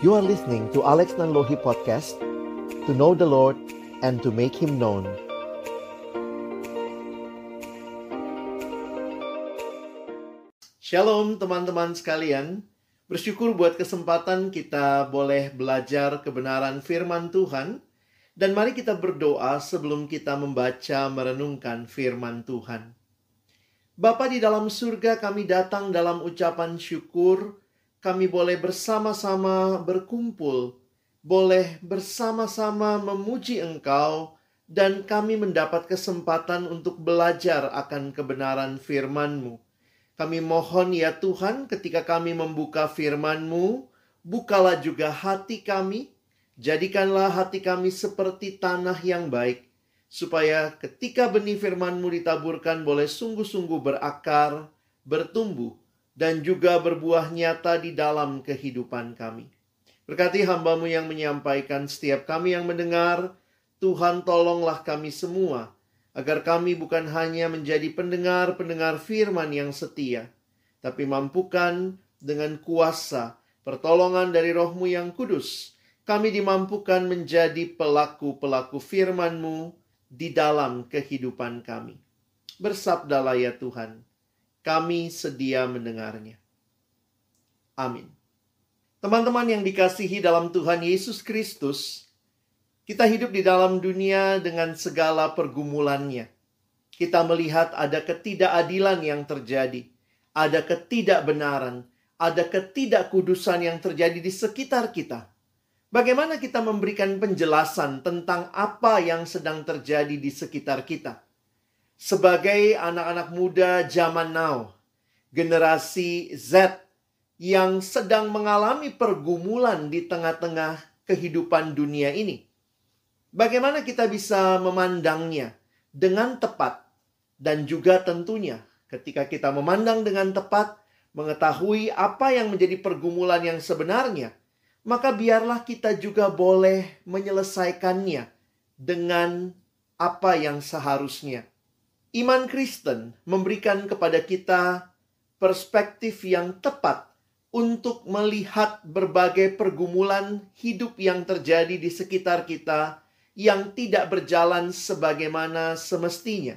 You are listening to Alex Nanlohi Podcast To know the Lord and to make Him known Shalom teman-teman sekalian Bersyukur buat kesempatan kita boleh belajar kebenaran firman Tuhan Dan mari kita berdoa sebelum kita membaca merenungkan firman Tuhan Bapa di dalam surga kami datang dalam ucapan syukur kami boleh bersama-sama berkumpul, boleh bersama-sama memuji Engkau, dan kami mendapat kesempatan untuk belajar akan kebenaran firman-Mu. Kami mohon ya Tuhan ketika kami membuka firman-Mu, bukalah juga hati kami, jadikanlah hati kami seperti tanah yang baik, supaya ketika benih firman-Mu ditaburkan boleh sungguh-sungguh berakar, bertumbuh, dan juga berbuah nyata di dalam kehidupan kami. Berkati hambamu yang menyampaikan setiap kami yang mendengar, Tuhan tolonglah kami semua, agar kami bukan hanya menjadi pendengar-pendengar firman yang setia, tapi mampukan dengan kuasa pertolongan dari rohmu yang kudus, kami dimampukan menjadi pelaku-pelaku FirmanMu di dalam kehidupan kami. Bersabdalah ya Tuhan, kami sedia mendengarnya. Amin. Teman-teman yang dikasihi dalam Tuhan Yesus Kristus, kita hidup di dalam dunia dengan segala pergumulannya. Kita melihat ada ketidakadilan yang terjadi, ada ketidakbenaran, ada ketidakkudusan yang terjadi di sekitar kita. Bagaimana kita memberikan penjelasan tentang apa yang sedang terjadi di sekitar kita? sebagai anak-anak muda zaman now, generasi Z yang sedang mengalami pergumulan di tengah-tengah kehidupan dunia ini. Bagaimana kita bisa memandangnya dengan tepat dan juga tentunya ketika kita memandang dengan tepat, mengetahui apa yang menjadi pergumulan yang sebenarnya, maka biarlah kita juga boleh menyelesaikannya dengan apa yang seharusnya. Iman Kristen memberikan kepada kita perspektif yang tepat untuk melihat berbagai pergumulan hidup yang terjadi di sekitar kita yang tidak berjalan sebagaimana semestinya.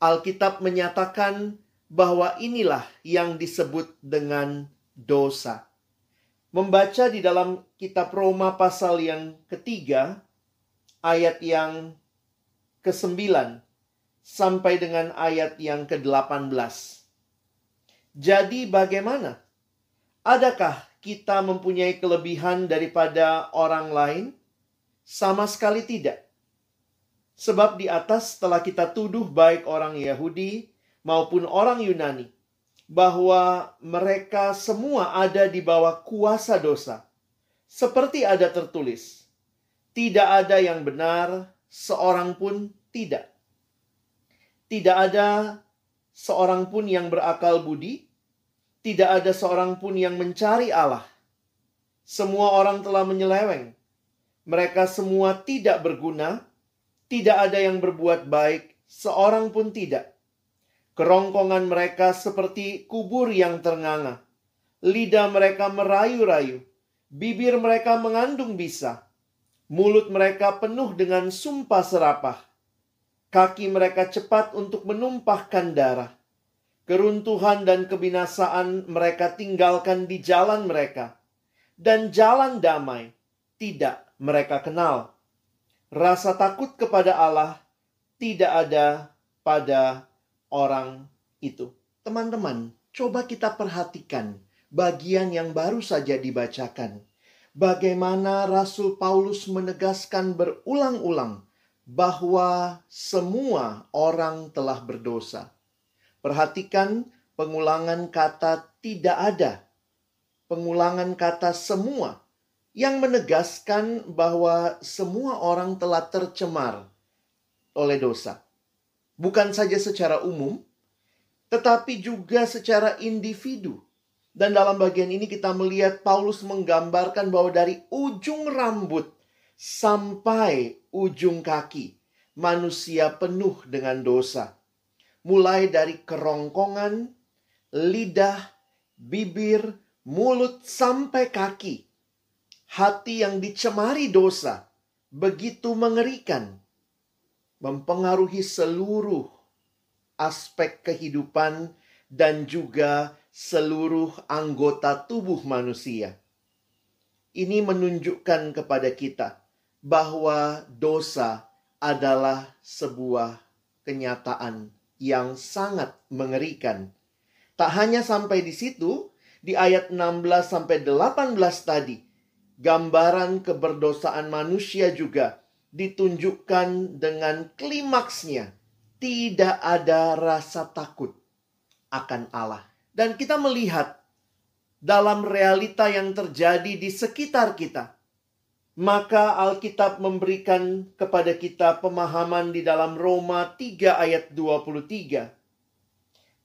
Alkitab menyatakan bahwa inilah yang disebut dengan dosa. Membaca di dalam kitab Roma pasal yang ketiga, ayat yang kesembilan, sampai dengan ayat yang ke-18. Jadi bagaimana? Adakah kita mempunyai kelebihan daripada orang lain? Sama sekali tidak. Sebab di atas telah kita tuduh baik orang Yahudi maupun orang Yunani bahwa mereka semua ada di bawah kuasa dosa. Seperti ada tertulis, tidak ada yang benar, seorang pun tidak. Tidak ada seorang pun yang berakal budi, tidak ada seorang pun yang mencari Allah. Semua orang telah menyeleweng. Mereka semua tidak berguna, tidak ada yang berbuat baik, seorang pun tidak. Kerongkongan mereka seperti kubur yang ternganga. Lidah mereka merayu-rayu, bibir mereka mengandung bisa. Mulut mereka penuh dengan sumpah serapah Kaki mereka cepat untuk menumpahkan darah. Keruntuhan dan kebinasaan mereka tinggalkan di jalan mereka, dan jalan damai tidak mereka kenal. Rasa takut kepada Allah tidak ada pada orang itu. Teman-teman, coba kita perhatikan bagian yang baru saja dibacakan. Bagaimana Rasul Paulus menegaskan berulang-ulang bahwa semua orang telah berdosa. Perhatikan pengulangan kata "tidak ada", pengulangan kata "semua" yang menegaskan bahwa semua orang telah tercemar oleh dosa, bukan saja secara umum, tetapi juga secara individu. Dan dalam bagian ini, kita melihat Paulus menggambarkan bahwa dari ujung rambut sampai ujung kaki manusia penuh dengan dosa. Mulai dari kerongkongan, lidah, bibir, mulut sampai kaki. Hati yang dicemari dosa begitu mengerikan. Mempengaruhi seluruh aspek kehidupan dan juga seluruh anggota tubuh manusia. Ini menunjukkan kepada kita bahwa dosa adalah sebuah kenyataan yang sangat mengerikan. Tak hanya sampai di situ, di ayat 16 sampai 18 tadi, gambaran keberdosaan manusia juga ditunjukkan dengan klimaksnya. Tidak ada rasa takut akan Allah. Dan kita melihat dalam realita yang terjadi di sekitar kita, maka Alkitab memberikan kepada kita pemahaman di dalam Roma 3 ayat 23.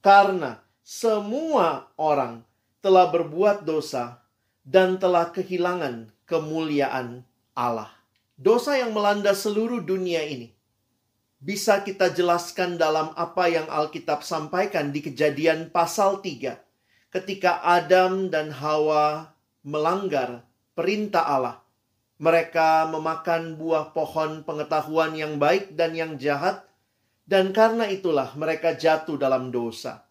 Karena semua orang telah berbuat dosa dan telah kehilangan kemuliaan Allah. Dosa yang melanda seluruh dunia ini bisa kita jelaskan dalam apa yang Alkitab sampaikan di Kejadian pasal 3 ketika Adam dan Hawa melanggar perintah Allah mereka memakan buah pohon pengetahuan yang baik dan yang jahat, dan karena itulah mereka jatuh dalam dosa.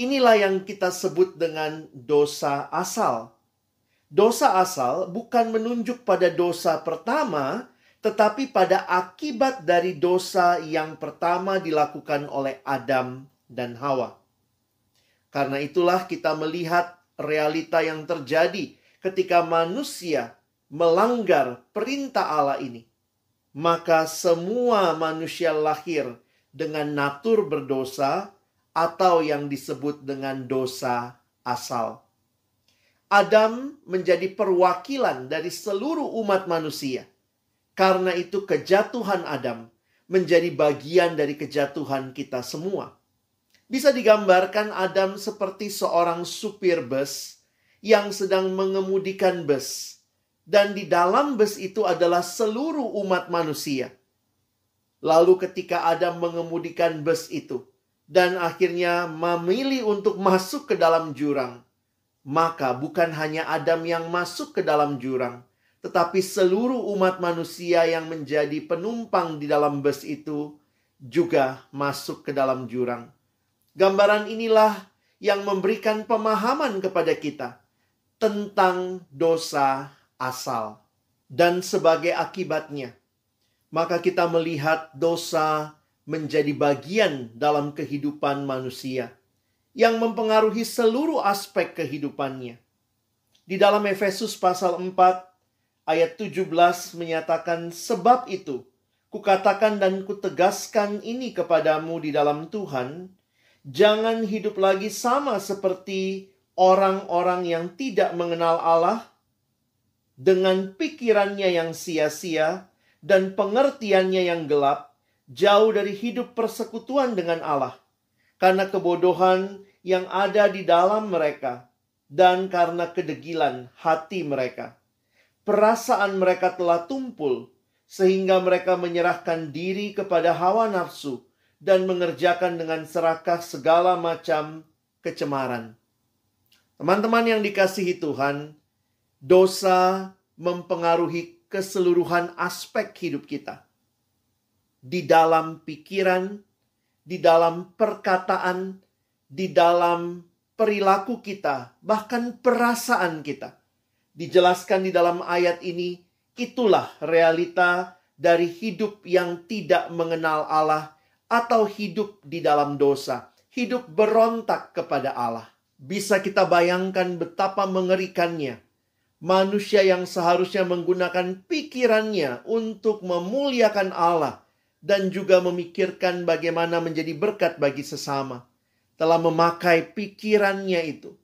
Inilah yang kita sebut dengan dosa asal. Dosa asal bukan menunjuk pada dosa pertama, tetapi pada akibat dari dosa yang pertama dilakukan oleh Adam dan Hawa. Karena itulah kita melihat realita yang terjadi ketika manusia melanggar perintah Allah ini, maka semua manusia lahir dengan natur berdosa atau yang disebut dengan dosa asal. Adam menjadi perwakilan dari seluruh umat manusia. Karena itu, kejatuhan Adam menjadi bagian dari kejatuhan kita semua. Bisa digambarkan Adam seperti seorang supir bus yang sedang mengemudikan bus dan di dalam bus itu adalah seluruh umat manusia. Lalu ketika Adam mengemudikan bus itu dan akhirnya memilih untuk masuk ke dalam jurang, maka bukan hanya Adam yang masuk ke dalam jurang, tetapi seluruh umat manusia yang menjadi penumpang di dalam bus itu juga masuk ke dalam jurang. Gambaran inilah yang memberikan pemahaman kepada kita tentang dosa asal. Dan sebagai akibatnya, maka kita melihat dosa menjadi bagian dalam kehidupan manusia yang mempengaruhi seluruh aspek kehidupannya. Di dalam Efesus pasal 4 ayat 17 menyatakan sebab itu kukatakan dan kutegaskan ini kepadamu di dalam Tuhan jangan hidup lagi sama seperti orang-orang yang tidak mengenal Allah dengan pikirannya yang sia-sia dan pengertiannya yang gelap, jauh dari hidup persekutuan dengan Allah karena kebodohan yang ada di dalam mereka dan karena kedegilan hati mereka. Perasaan mereka telah tumpul sehingga mereka menyerahkan diri kepada hawa nafsu dan mengerjakan dengan serakah segala macam kecemaran. Teman-teman yang dikasihi Tuhan, dosa mempengaruhi keseluruhan aspek hidup kita. Di dalam pikiran, di dalam perkataan, di dalam perilaku kita, bahkan perasaan kita. Dijelaskan di dalam ayat ini, itulah realita dari hidup yang tidak mengenal Allah atau hidup di dalam dosa, hidup berontak kepada Allah. Bisa kita bayangkan betapa mengerikannya manusia yang seharusnya menggunakan pikirannya untuk memuliakan Allah dan juga memikirkan bagaimana menjadi berkat bagi sesama, telah memakai pikirannya itu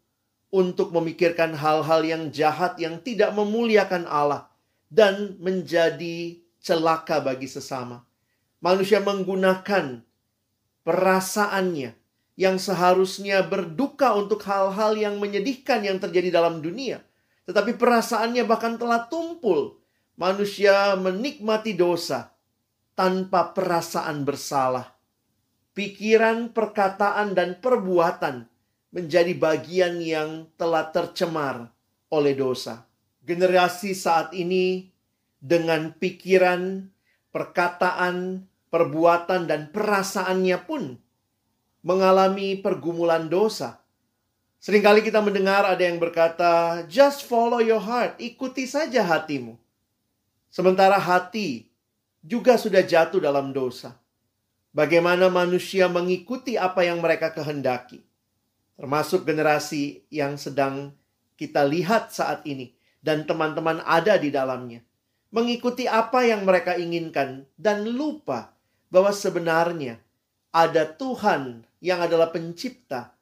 untuk memikirkan hal-hal yang jahat yang tidak memuliakan Allah dan menjadi celaka bagi sesama. Manusia menggunakan perasaannya yang seharusnya berduka untuk hal-hal yang menyedihkan yang terjadi dalam dunia tetapi perasaannya bahkan telah tumpul. Manusia menikmati dosa tanpa perasaan bersalah. Pikiran, perkataan, dan perbuatan menjadi bagian yang telah tercemar oleh dosa. Generasi saat ini dengan pikiran, perkataan, perbuatan, dan perasaannya pun mengalami pergumulan dosa Seringkali kita mendengar ada yang berkata, "Just follow your heart, ikuti saja hatimu." Sementara hati juga sudah jatuh dalam dosa. Bagaimana manusia mengikuti apa yang mereka kehendaki? Termasuk generasi yang sedang kita lihat saat ini dan teman-teman ada di dalamnya. Mengikuti apa yang mereka inginkan dan lupa bahwa sebenarnya ada Tuhan yang adalah pencipta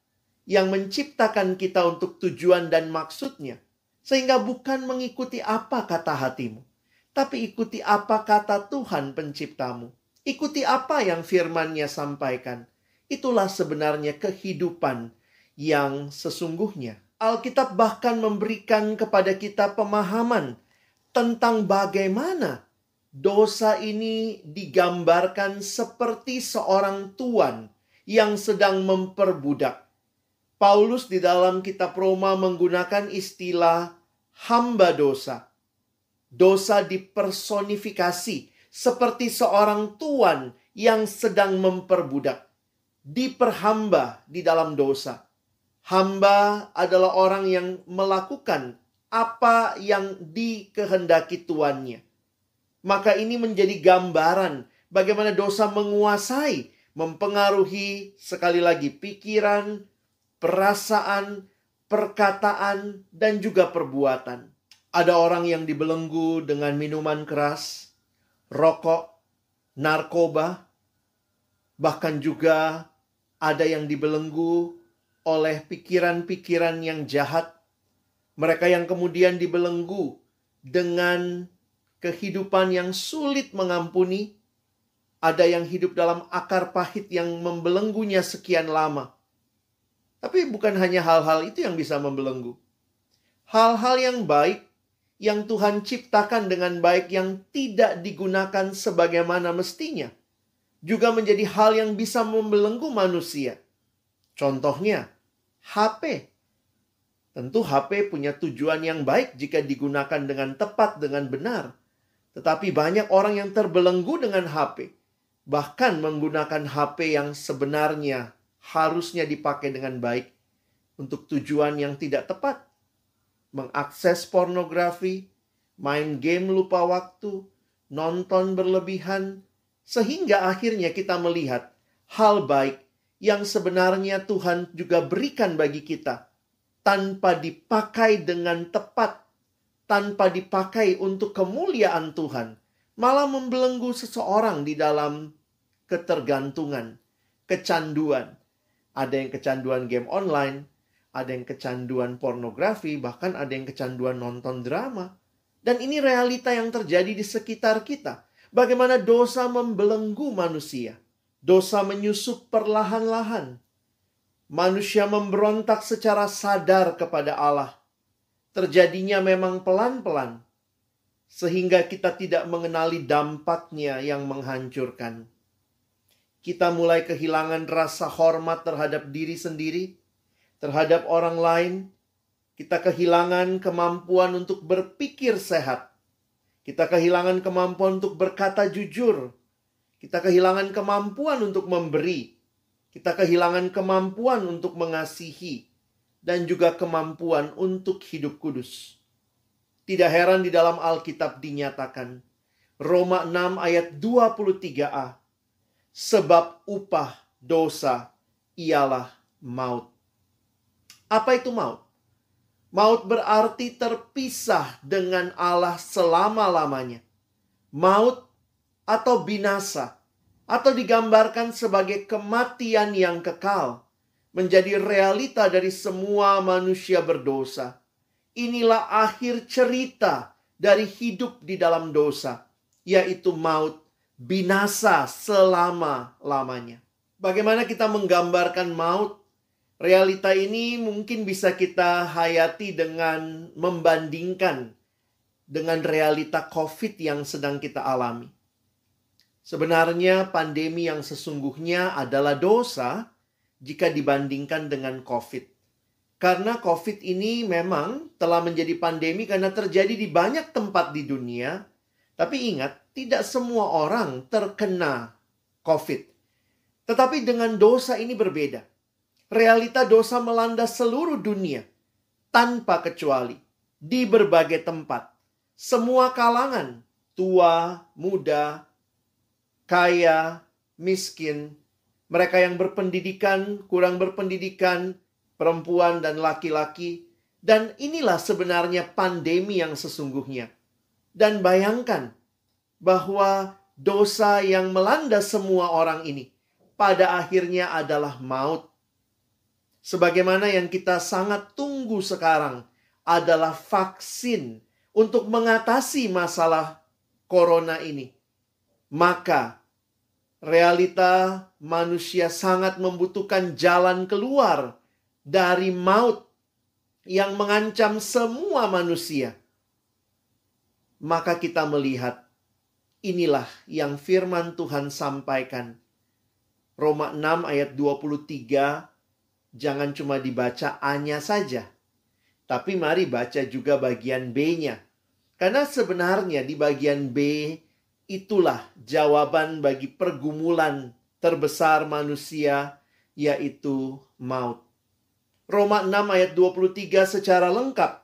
yang menciptakan kita untuk tujuan dan maksudnya. Sehingga bukan mengikuti apa kata hatimu, tapi ikuti apa kata Tuhan penciptamu. Ikuti apa yang firmannya sampaikan. Itulah sebenarnya kehidupan yang sesungguhnya. Alkitab bahkan memberikan kepada kita pemahaman tentang bagaimana dosa ini digambarkan seperti seorang tuan yang sedang memperbudak Paulus di dalam kitab Roma menggunakan istilah hamba dosa. Dosa dipersonifikasi seperti seorang tuan yang sedang memperbudak. Diperhamba di dalam dosa. Hamba adalah orang yang melakukan apa yang dikehendaki tuannya. Maka ini menjadi gambaran bagaimana dosa menguasai, mempengaruhi sekali lagi pikiran, perasaan, perkataan, dan juga perbuatan. Ada orang yang dibelenggu dengan minuman keras, rokok, narkoba, bahkan juga ada yang dibelenggu oleh pikiran-pikiran yang jahat. Mereka yang kemudian dibelenggu dengan kehidupan yang sulit mengampuni, ada yang hidup dalam akar pahit yang membelenggunya sekian lama. Tapi bukan hanya hal-hal itu yang bisa membelenggu. Hal-hal yang baik yang Tuhan ciptakan dengan baik yang tidak digunakan sebagaimana mestinya juga menjadi hal yang bisa membelenggu manusia. Contohnya, HP. Tentu HP punya tujuan yang baik jika digunakan dengan tepat dengan benar. Tetapi banyak orang yang terbelenggu dengan HP, bahkan menggunakan HP yang sebenarnya harusnya dipakai dengan baik untuk tujuan yang tidak tepat. Mengakses pornografi, main game lupa waktu, nonton berlebihan, sehingga akhirnya kita melihat hal baik yang sebenarnya Tuhan juga berikan bagi kita tanpa dipakai dengan tepat, tanpa dipakai untuk kemuliaan Tuhan, malah membelenggu seseorang di dalam ketergantungan, kecanduan, ada yang kecanduan game online, ada yang kecanduan pornografi, bahkan ada yang kecanduan nonton drama. Dan ini realita yang terjadi di sekitar kita. Bagaimana dosa membelenggu manusia. Dosa menyusup perlahan-lahan. Manusia memberontak secara sadar kepada Allah. Terjadinya memang pelan-pelan. Sehingga kita tidak mengenali dampaknya yang menghancurkan kita mulai kehilangan rasa hormat terhadap diri sendiri, terhadap orang lain. Kita kehilangan kemampuan untuk berpikir sehat. Kita kehilangan kemampuan untuk berkata jujur. Kita kehilangan kemampuan untuk memberi. Kita kehilangan kemampuan untuk mengasihi dan juga kemampuan untuk hidup kudus. Tidak heran di dalam Alkitab dinyatakan Roma 6 ayat 23a sebab upah dosa ialah maut. Apa itu maut? Maut berarti terpisah dengan Allah selama-lamanya. Maut atau binasa atau digambarkan sebagai kematian yang kekal menjadi realita dari semua manusia berdosa. Inilah akhir cerita dari hidup di dalam dosa, yaitu maut binasa selama-lamanya. Bagaimana kita menggambarkan maut? Realita ini mungkin bisa kita hayati dengan membandingkan dengan realita COVID yang sedang kita alami. Sebenarnya, pandemi yang sesungguhnya adalah dosa jika dibandingkan dengan COVID. Karena COVID ini memang telah menjadi pandemi karena terjadi di banyak tempat di dunia. Tapi ingat, tidak semua orang terkena COVID. Tetapi dengan dosa ini berbeda. Realita dosa melanda seluruh dunia tanpa kecuali di berbagai tempat. Semua kalangan, tua, muda, kaya, miskin, mereka yang berpendidikan, kurang berpendidikan, perempuan dan laki-laki. Dan inilah sebenarnya pandemi yang sesungguhnya. Dan bayangkan, bahwa dosa yang melanda semua orang ini pada akhirnya adalah maut. Sebagaimana yang kita sangat tunggu sekarang adalah vaksin untuk mengatasi masalah corona ini. Maka realita manusia sangat membutuhkan jalan keluar dari maut yang mengancam semua manusia. Maka kita melihat Inilah yang firman Tuhan sampaikan. Roma 6 ayat 23 jangan cuma dibaca A-nya saja. Tapi mari baca juga bagian B-nya. Karena sebenarnya di bagian B itulah jawaban bagi pergumulan terbesar manusia yaitu maut. Roma 6 ayat 23 secara lengkap.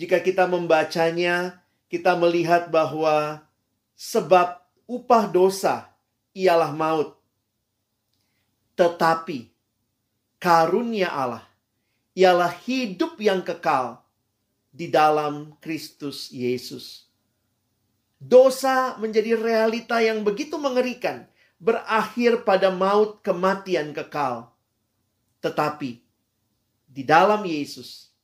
Jika kita membacanya, kita melihat bahwa sebab upah dosa ialah maut. Tetapi karunia Allah ialah hidup yang kekal di dalam Kristus Yesus. Dosa menjadi realita yang begitu mengerikan, berakhir pada maut kematian kekal. Tetapi di dalam Yesus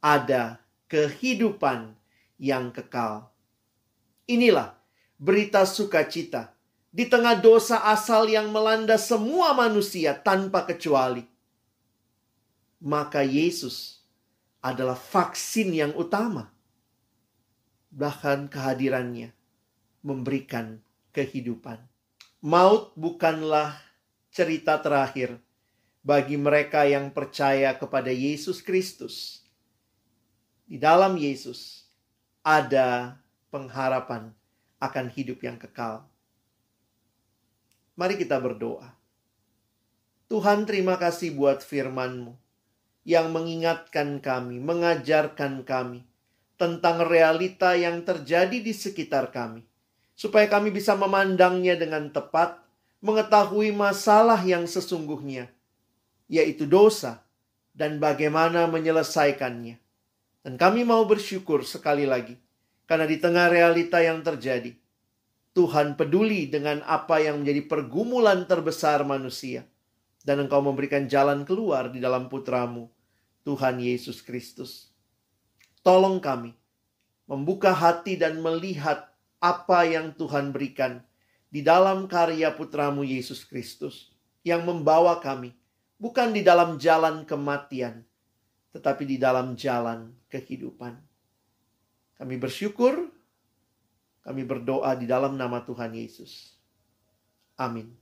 ada kehidupan yang kekal. Inilah berita sukacita di tengah dosa asal yang melanda semua manusia tanpa kecuali. Maka Yesus adalah vaksin yang utama. Bahkan kehadirannya memberikan kehidupan. Maut bukanlah cerita terakhir bagi mereka yang percaya kepada Yesus Kristus. Di dalam Yesus ada pengharapan akan hidup yang kekal. Mari kita berdoa. Tuhan terima kasih buat firman-Mu yang mengingatkan kami, mengajarkan kami tentang realita yang terjadi di sekitar kami, supaya kami bisa memandangnya dengan tepat, mengetahui masalah yang sesungguhnya, yaitu dosa, dan bagaimana menyelesaikannya. Dan kami mau bersyukur sekali lagi karena di tengah realita yang terjadi, Tuhan peduli dengan apa yang menjadi pergumulan terbesar manusia. Dan engkau memberikan jalan keluar di dalam putramu, Tuhan Yesus Kristus. Tolong kami membuka hati dan melihat apa yang Tuhan berikan di dalam karya putramu Yesus Kristus yang membawa kami bukan di dalam jalan kematian, tetapi di dalam jalan kehidupan. Kami bersyukur, kami berdoa di dalam nama Tuhan Yesus. Amin.